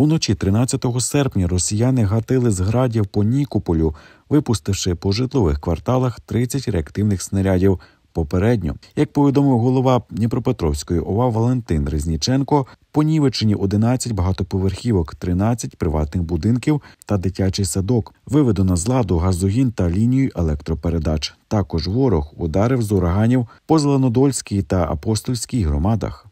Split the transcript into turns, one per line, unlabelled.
Уночі 13 серпня росіяни гатили з градів по Нікополю, випустивши по житлових кварталах 30 реактивних снарядів. Попередньо, як повідомив голова Дніпропетровської ОВА Валентин Резніченко, понівечені 11 багатоповерхівок, 13 приватних будинків та дитячий садок, виведено з ладу газогін та лінію електропередач. Також ворог ударив з ураганів по Зеленодольській та апостольській громадах.